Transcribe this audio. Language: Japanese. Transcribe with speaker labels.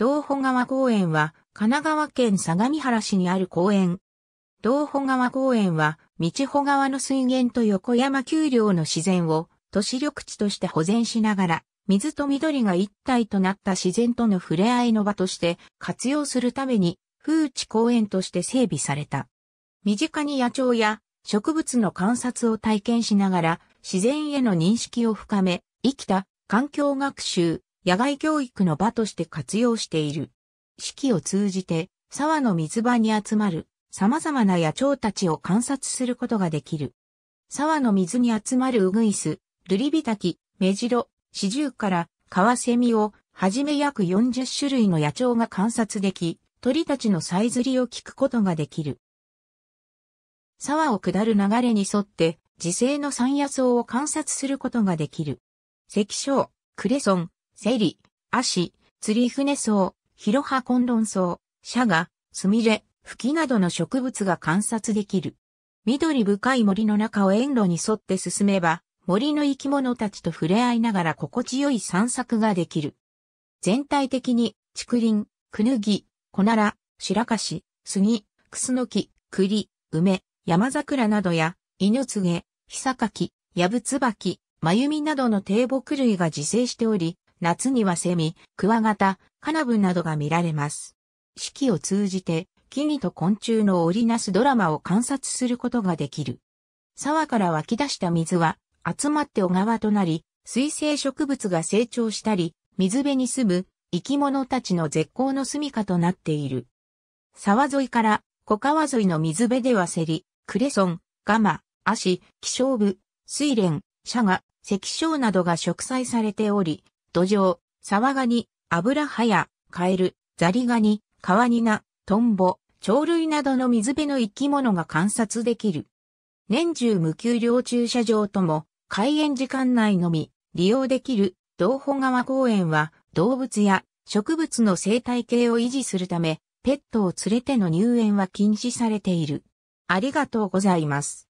Speaker 1: 道保川公園は、神奈川県相模原市にある公園。道保川公園は、道保川の水源と横山丘陵の自然を、都市緑地として保全しながら、水と緑が一体となった自然との触れ合いの場として活用するために、風地公園として整備された。身近に野鳥や植物の観察を体験しながら、自然への認識を深め、生きた環境学習、野外教育の場として活用している。四季を通じて、沢の水場に集まる様々な野鳥たちを観察することができる。沢の水に集まるウグイス、ルリビタキ、メジロ、シジュウからカワセミをはじめ約40種類の野鳥が観察でき、鳥たちのさえずりを聞くことができる。沢を下る流れに沿って、自生の山野草を観察することができる。石章、クレソン、セリ、アシ、釣り船草、ヒロハコンロン草、シャガ、スミレ、フキなどの植物が観察できる。緑深い森の中を園路に沿って進めば、森の生き物たちと触れ合いながら心地よい散策ができる。全体的に、竹林、クヌギ、コナラ、白樫、杉、クスノキ、栗、梅、山桜などや、犬ツゲ、ヒサカキ、ヤブツバキ、マユミなどの低木類が自生しており、夏にはセミ、クワガタ、カナブなどが見られます。四季を通じて、木々と昆虫の織りなすドラマを観察することができる。沢から湧き出した水は、集まって小川となり、水生植物が成長したり、水辺に住む生き物たちの絶好の住処となっている。沢沿いから小川沿いの水辺ではセリ、クレソン、ガマ、アシ、希少部、レン、シャガ、石小などが植栽されており、土壌、沢ガニ、油葉や、カエル、ザリガニ、川ニナ、トンボ、鳥類などの水辺の生き物が観察できる。年中無給料駐車場とも、開園時間内のみ、利用できる、道保川公園は、動物や植物の生態系を維持するため、ペットを連れての入園は禁止されている。ありがとうございます。